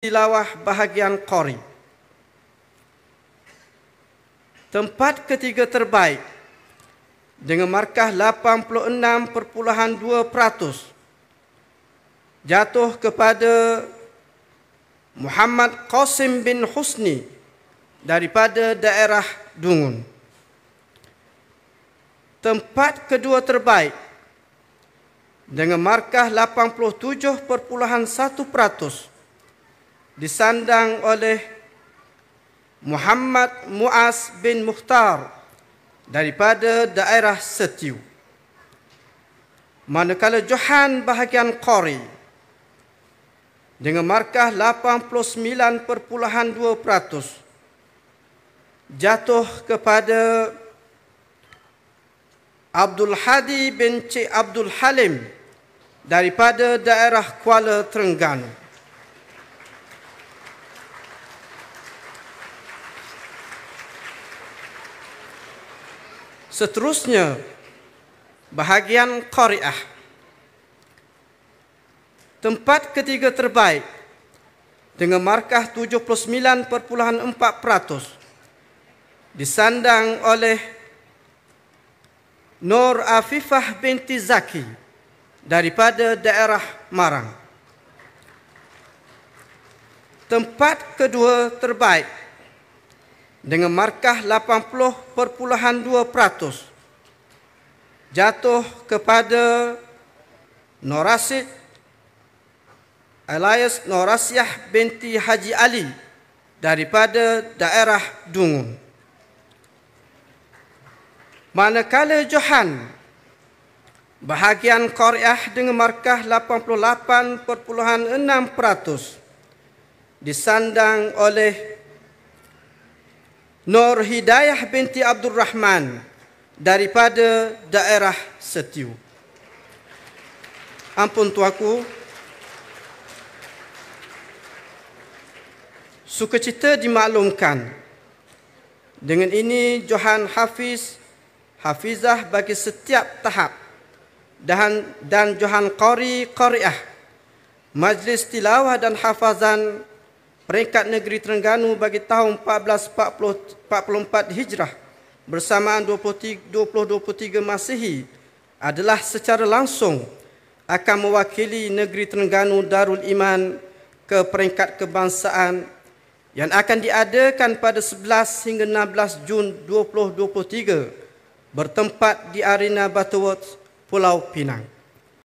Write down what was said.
tilawah bahagian qori tempat ketiga terbaik dengan markah 86.2% jatuh kepada Muhammad Qasim bin Husni daripada daerah Dungun tempat kedua terbaik dengan markah 87.1% disandang oleh Muhammad Muaz bin Mukhtar daripada daerah Setiu. Manakala Johan bahagian Qari dengan markah 89.2% jatuh kepada Abdul Hadi bin Cik Abdul Halim daripada daerah Kuala Terengganu. Seterusnya bahagian qariah. Tempat ketiga terbaik dengan markah 79.4% disandang oleh Nur Afifah binti Zaki daripada daerah Marang. Tempat kedua terbaik dengan markah 80.2% jatuh kepada Norasid Elias Norasyah binti Haji Ali daripada daerah Dungun. Manakala Johan bahagian Koreah dengan markah 88.6% disandang oleh Nur Hidayah binti Abdul Rahman daripada daerah Setiu. Ampun tuaku. Sukacita dimaklumkan. Dengan ini Johan Hafiz Hafizah bagi setiap tahap dan dan Johan Qari Qariah Majlis Tilawah dan Hafazan peringkat negeri Terengganu bagi tahun 1444 Hijrah bersamaan 23, 2023 Masihi adalah secara langsung akan mewakili negeri Terengganu Darul Iman ke peringkat kebangsaan yang akan diadakan pada 11 hingga 16 Jun 2023 bertempat di Arena Butterworth, Pulau Pinang.